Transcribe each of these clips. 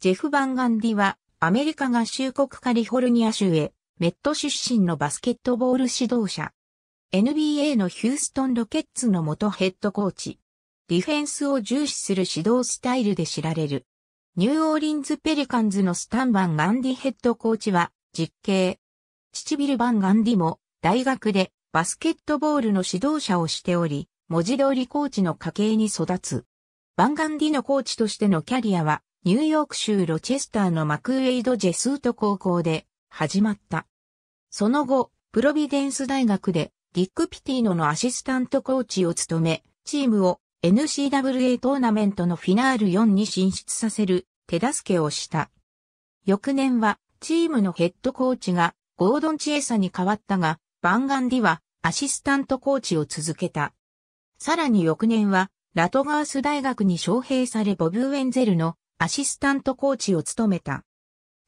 ジェフ・バンガンディは、アメリカ合衆国カリフォルニア州へ、メット出身のバスケットボール指導者。NBA のヒューストンロケッツの元ヘッドコーチ。ディフェンスを重視する指導スタイルで知られる。ニューオーリンズ・ペリカンズのスタンバン・ガンディヘッドコーチは、実刑。チビル・バン・ガンディも、大学でバスケットボールの指導者をしており、文字通りコーチの家系に育つ。バンガンディのコーチとしてのキャリアは、ニューヨーク州ロチェスターのマクウェイド・ジェスート高校で始まった。その後、プロビデンス大学でディック・ピティーノのアシスタントコーチを務め、チームを n c w a トーナメントのフィナール4に進出させる手助けをした。翌年はチームのヘッドコーチがゴードン・チエサに変わったが、バンガンディはアシスタントコーチを続けた。さらに翌年はラトガース大学に招聘されボブ・ウェンゼルのアシスタントコーチを務めた。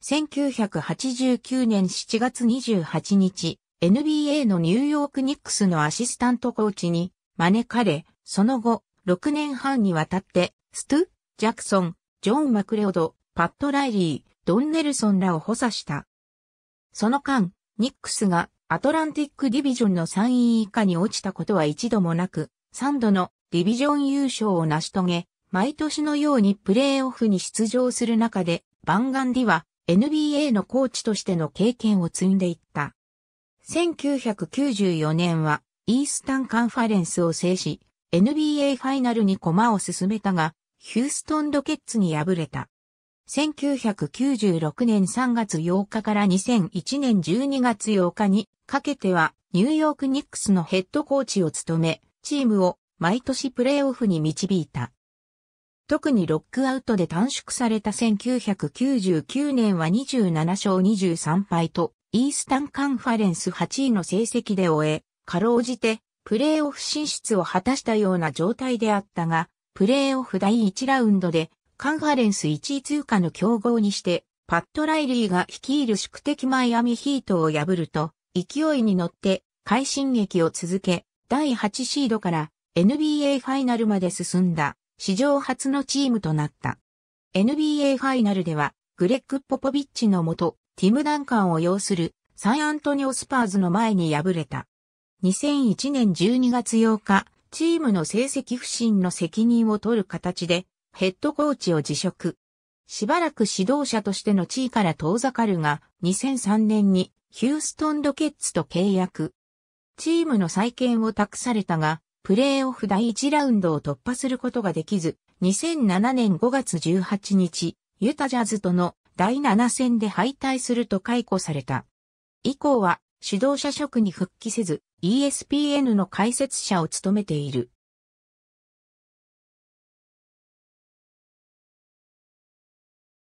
1989年7月28日、NBA のニューヨークニックスのアシスタントコーチに招かれ、その後、6年半にわたって、ストゥ、ジャクソン、ジョン・マクレオド、パット・ライリー、ドン・ネルソンらを補佐した。その間、ニックスがアトランティックディビジョンの3位以下に落ちたことは一度もなく、3度のディビジョン優勝を成し遂げ、毎年のようにプレーオフに出場する中で、バンガンディは NBA のコーチとしての経験を積んでいった。1994年はイースタンカンファレンスを制し、NBA ファイナルに駒を進めたが、ヒューストンロケッツに敗れた。1996年3月8日から2001年12月8日にかけてはニューヨークニックスのヘッドコーチを務め、チームを毎年プレーオフに導いた。特にロックアウトで短縮された1999年は27勝23敗と、イースタンカンファレンス8位の成績で終え、かろうじて、プレーオフ進出を果たしたような状態であったが、プレーオフ第1ラウンドで、カンファレンス1位通過の競合にして、パット・ライリーが率いる宿敵マイアミヒートを破ると、勢いに乗って快進撃を続け、第8シードから NBA ファイナルまで進んだ。史上初のチームとなった。NBA ファイナルでは、グレッグ・ポポビッチのもと、ティム・ダンカンを擁するサンアントニオ・スパーズの前に敗れた。2001年12月8日、チームの成績不振の責任を取る形で、ヘッドコーチを辞職。しばらく指導者としての地位から遠ざかるが、2003年にヒューストン・ロケッツと契約。チームの再建を託されたが、プレーオフ第1ラウンドを突破することができず、2007年5月18日、ユタジャズとの第7戦で敗退すると解雇された。以降は指導者職に復帰せず、ESPN の解説者を務めている。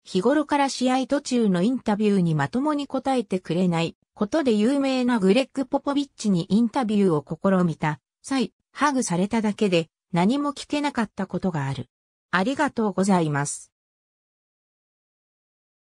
日頃から試合途中のインタビューにまともに答えてくれないことで有名なグレッグ・ポポビッチにインタビューを試みた際、ハグされただけで何も聞けなかったことがある。ありがとうございます。